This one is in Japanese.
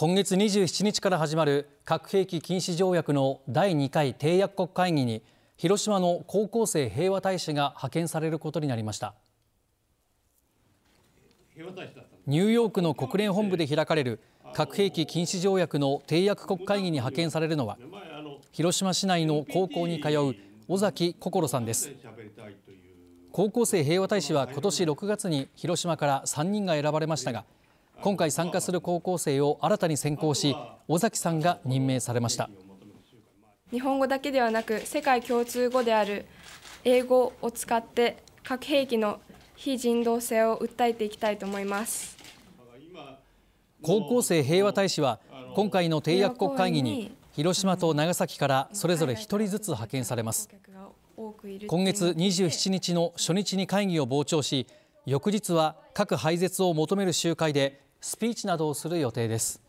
今月27日から始まる核兵器禁止条約の第2回締約国会議に広島の高校生平和大使が派遣されることになりましたニューヨークの国連本部で開かれる核兵器禁止条約の締約国会議に派遣されるのは広島市内の高校に通う尾崎心さんです高校生平和大使は今年6月に広島から3人が選ばれましたが今回参加する高校生を新たに選考し尾崎さんが任命されました日本語だけではなく世界共通語である英語を使って核兵器の非人道性を訴えていきたいと思います高校生平和大使は今回の締約国会議に広島と長崎からそれぞれ1人ずつ派遣されます今月27日の初日に会議を傍聴し翌日は核廃絶を求める集会でスピーチなどをする予定です。